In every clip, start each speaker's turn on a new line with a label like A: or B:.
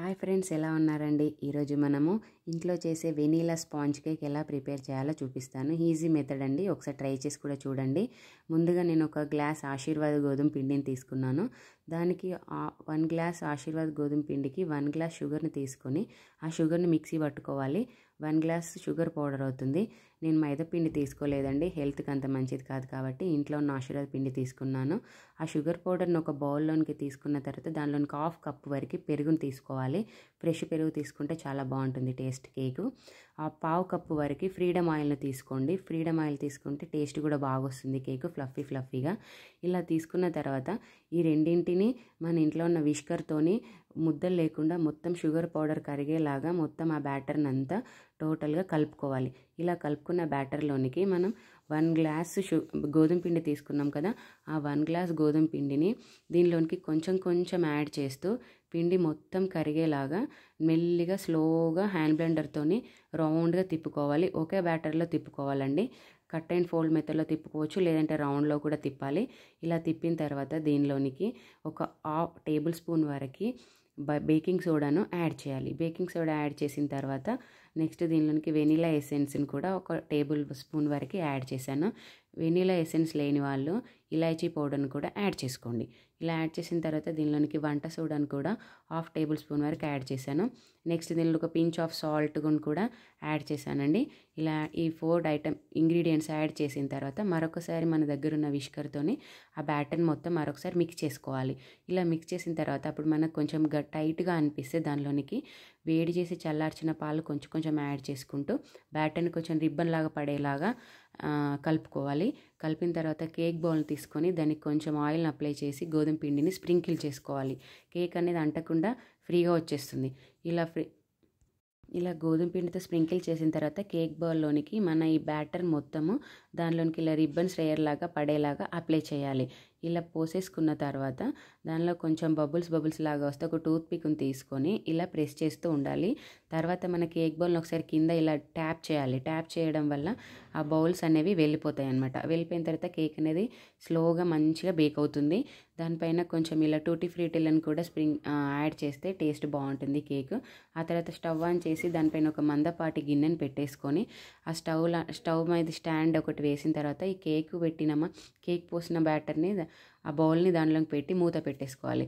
A: hi friends ఎలా ఉన్నారండి ఈరోజు మనము ఇంట్లో చేసే వెనీలా స్పాంజ్ కేక్ ఎలా ప్రిపేర్ చేయాలో చూపిస్తాను ఈజీ మెథడ్ అండి ఒకసారి ట్రై చేసి కూడా చూడండి ముందుగా నేను ఒక గ్లాస్ ఆశీర్వాద గోధుమ పిండిని తీసుకున్నాను దానికి వన్ గ్లాస్ ఆశీర్వాద్ గోధుమ పిండికి వన్ గ్లాస్ షుగర్ని తీసుకొని ఆ షుగర్ని మిక్సీ పట్టుకోవాలి వన్ గ్లాస్ షుగర్ పౌడర్ అవుతుంది నేను మైదా పిండి తీసుకోలేదండి హెల్త్కి అంత మంచిది కాదు కాబట్టి ఇంట్లో ఉన్న ఆశీర్వాద్ పిండి తీసుకున్నాను ఆ షుగర్ పౌడర్ని ఒక బౌల్లోనికి తీసుకున్న తర్వాత దానిలోనికి హాఫ్ కప్ వరకు పెరుగుని తీసుకోవాలి ఫ్రెష్ పెరుగు తీసుకుంటే చాలా బాగుంటుంది టేస్ట్ కేకు ఆ పావు కప్పు వరకు ఫ్రీడమ్ ఆయిల్ని తీసుకోండి ఫ్రీడమ్ ఆయిల్ తీసుకుంటే టేస్ట్ కూడా బాగా వస్తుంది కేక్ ఫ్లఫీ ఫ్లఫీగా ఇలా తీసుకున్న తర్వాత ఈ రెండింటిని మన ఇంట్లో ఉన్న విష్కర్తోని ముద్దలు లేకుండా మొత్తం షుగర్ పౌడర్ కరిగేలాగా మొత్తం ఆ బ్యాటర్ని అంతా టోటల్గా కలుపుకోవాలి ఇలా కలుపుకున్న బ్యాటర్లోనికి మనం వన్ గ్లాస్ షు గోధుమ పిండి తీసుకున్నాం కదా ఆ వన్ గ్లాస్ గోధుమ పిండిని దీనిలోనికి కొంచెం కొంచెం యాడ్ చేస్తూ పిండి మొత్తం కరిగేలాగా మెల్లిగా స్లోగా హ్యాండ్ బ్లెండర్తో రౌండ్గా తిప్పుకోవాలి ఒకే బ్యాటర్లో తిప్పుకోవాలండి కట్ అండ్ ఫోల్డ్ మెథడ్లో తిప్పుకోవచ్చు లేదంటే రౌండ్లో కూడా తిప్పాలి ఇలా తిప్పిన తర్వాత దీనిలోనికి ఒక హాఫ్ టేబుల్ స్పూన్ వరకు బేకింగ్ సోడాను యాడ్ చేయాలి బేకింగ్ సోడా యాడ్ చేసిన తర్వాత నెక్స్ట్ దీనిలోనికి వెనీలా ఎసెన్స్ని కూడా ఒక టేబుల్ స్పూన్ వరకు యాడ్ చేశాను వెనీలా ఎసెన్స్ లేని వాళ్ళు ఇలాచీ పౌడర్ని కూడా యాడ్ చేసుకోండి ఇలా యాడ్ చేసిన తర్వాత దీనిలోనికి వంట సోడాని కూడా హాఫ్ టేబుల్ స్పూన్ వరకు యాడ్ చేశాను నెక్స్ట్ దీనిలో ఒక పించ్ ఆఫ్ సాల్ట్ కూడా యాడ్ చేశానండి ఇలా ఈ ఫోర్ ఐటమ్ ఇంగ్రీడియంట్స్ యాడ్ చేసిన తర్వాత మరొకసారి మన దగ్గర ఉన్న విష్కర్తోని ఆ బ్యాటర్ని మొత్తం మరొకసారి మిక్స్ చేసుకోవాలి ఇలా మిక్స్ చేసిన తర్వాత అప్పుడు మనకు కొంచెం టైట్గా అనిపిస్తే దానిలోనికి వేడి చేసి చల్లార్చిన పాలు కొంచెం కొంచెం యాడ్ చేసుకుంటూ బ్యాటర్ని కొంచెం రిబ్బన్ లాగా పడేలాగా కలుపుకోవాలి కలిపిన తర్వాత కేక్ బౌల్ని తీసుకొని దానికి కొంచెం ఆయిల్ని అప్లై చేసి గోధుమ పిండిని స్ప్రింకిల్ చేసుకోవాలి కేక్ అనేది అంటకుండా ఫ్రీగా వచ్చేస్తుంది ఇలా ఫ్రీ ఇలా గోధుమ పిండితో స్ప్రింకిల్ చేసిన తర్వాత కేక్ బౌల్లోనికి మన ఈ బ్యాటర్ మొత్తము దానిలోనికి ఇలా రిబ్బన్స్ లేయర్ లాగా పడేలాగా అప్లై చేయాలి ఇలా పోసేసుకున్న తర్వాత దానిలో కొంచెం బబుల్స్ బబుల్స్ లాగా వస్తే ఒక టూత్ పిక్ను తీసుకొని ఇలా ప్రెస్ చేస్తూ ఉండాలి తర్వాత మన కేక్ బౌల్ని ఒకసారి కింద ఇలా ట్యాప్ చేయాలి ట్యాప్ చేయడం వల్ల ఆ బౌల్స్ అనేవి వెళ్ళిపోతాయి అనమాట వెళ్ళిపోయిన తర్వాత కేక్ అనేది స్లోగా మంచిగా బేక్ అవుతుంది దానిపైన కొంచెం ఇలా టూటీ ఫ్రూటీలను కూడా స్ప్రింగ్ యాడ్ చేస్తే టేస్ట్ బాగుంటుంది కేక్ ఆ తర్వాత స్టవ్ ఆన్ చేసి దానిపైన ఒక మందపాటి గిన్నెను పెట్టేసుకొని ఆ స్టవ్ స్టవ్ మీద స్టాండ్ ఒకటి వేసిన తర్వాత ఈ కేక్ పెట్టినమా కేక్ పోసిన బ్యాటర్ని ఆ బౌల్ని దానిలోకి పెట్టి మూత పెట్టేసుకోవాలి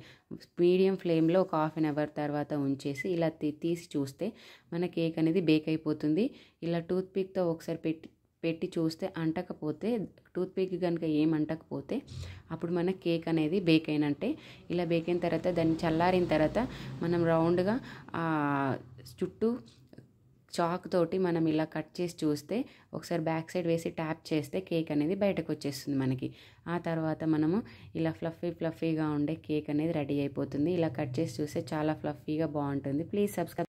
A: మీడియం ఫ్లేమ్లో ఒక హాఫ్ అన్ అవర్ తర్వాత ఉంచేసి ఇలా తీసి చూస్తే మన కేక్ అనేది బేక్ అయిపోతుంది ఇలా టూత్పిక్తో ఒకసారి పెట్టి పెట్టి చూస్తే అంటకపోతే టూత్పిక్ కనుక ఏం అంటకపోతే అప్పుడు మన కేక్ అనేది బేక్ అయినంటే ఇలా బేక్ అయిన తర్వాత దాన్ని చల్లారిన తర్వాత మనం రౌండ్గా చుట్టూ చాక్ తోటి మనం ఇలా కట్ చేసి చూస్తే ఒకసారి బ్యాక్ సైడ్ వేసి ట్యాప్ చేస్తే కేక్ అనేది బయటకు వచ్చేస్తుంది మనకి ఆ తర్వాత మనము ఇలా ఫ్లఫీ ఫ్లఫీగా ఉండే కేక్ అనేది రెడీ అయిపోతుంది ఇలా కట్ చేసి చూస్తే చాలా ఫ్లఫీగా బాగుంటుంది ప్లీజ్ సబ్స్క్రైబ్